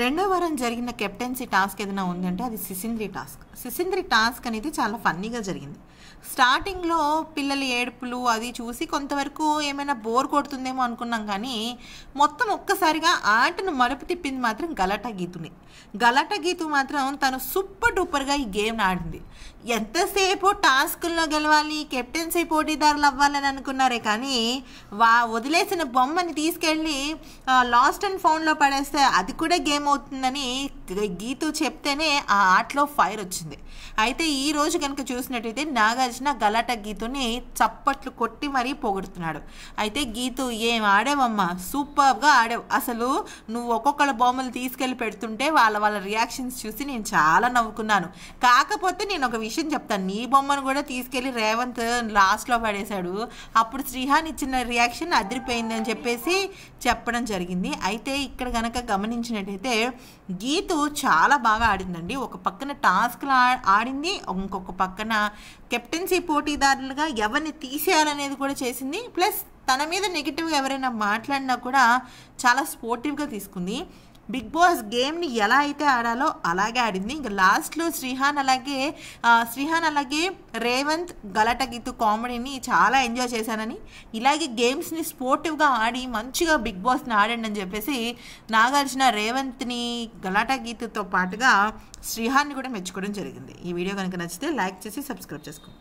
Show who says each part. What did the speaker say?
Speaker 1: రెండో వారం జరిగిన కెప్టెన్సీ టాస్క్ ఏదైనా ఉందంటే అది సిసింద్రి టాస్క్ సిసింద్రి టాస్క్ అనేది చాలా ఫన్నీగా జరిగింది స్టార్టింగ్లో పిల్లల ఏడుపులు అది చూసి కొంతవరకు ఏమైనా బోర్ కొడుతుందేమో అనుకున్నాం కానీ మొత్తం ఒక్కసారిగా ఆటను మలుపు తిప్పింది మాత్రం గలట గీతుని గలట గీతు మాత్రం తను సూపర్ డూపర్గా ఈ గేమ్ ఆడింది ఎంతసేపు టాస్క్లో గెలవాలి కెప్టెన్సీ పోటీదారులు అవ్వాలని అనుకున్నారే కానీ వా వదిలేసిన బొమ్మని తీసుకెళ్ళి లాస్ట్ అండ్ ఫౌండ్లో పడేస్తే అది కూడా గేమ్ అవుతుందని గీతు చెప్తేనే ఆ ఆటలో ఫైర్ వచ్చింది అయితే ఈ రోజు కనుక చూసినట్టయితే నాగ కలిసిన గలాట గీతుని చప్పట్లు కొట్టి మరీ పొగుడుతున్నాడు అయితే గీతు ఏం ఆడేవమ్మా సూపర్గా ఆడావు అసలు నువ్వు ఒక్కొక్కళ్ళ బొమ్మలు తీసుకెళ్ళి పెడుతుంటే వాళ్ళ వాళ్ళ రియాక్షన్స్ చూసి నేను చాలా నవ్వుకున్నాను కాకపోతే నేను ఒక విషయం చెప్తాను నీ బొమ్మను కూడా తీసుకెళ్ళి రేవంత్ లాస్ట్లో పడేశాడు అప్పుడు శ్రీహాన్ ఇచ్చిన రియాక్షన్ అదిరిపోయిందని చెప్పేసి చెప్పడం జరిగింది అయితే ఇక్కడ కనుక గమనించినట్టయితే గీతు చాలా బాగా ఆడిందండి ఒక పక్కన టాస్క్లో ఆడింది ఇంకొక పక్కన కెప్టెన్సీ పోటీదారులుగా ఎవరిని తీసేయాలనేది కూడా చేసింది ప్లస్ తన మీద నెగిటివ్గా ఎవరైనా మాట్లాడినా కూడా చాలా స్పోర్టివ్గా తీసుకుంది బిగ్ బాస్ గేమ్ని ఎలా అయితే ఆడాలో అలాగే ఆడింది ఇంకా లాస్ట్లో శ్రీహాన్ అలాగే శ్రీహాన్ అలాగే రేవంత్ గలట గీతు కామెడీని చాలా ఎంజాయ్ చేశానని ఇలాగే గేమ్స్ని స్పోర్టివ్గా ఆడి మంచిగా బిగ్ బాస్ని ఆడండి అని చెప్పేసి నాగార్జున రేవంత్ని గలాట గీతుతో పాటుగా శ్రీహాన్ని కూడా మెచ్చుకోవడం జరిగింది ఈ వీడియో కనుక నచ్చితే లైక్ చేసి సబ్స్క్రైబ్ చేసుకోండి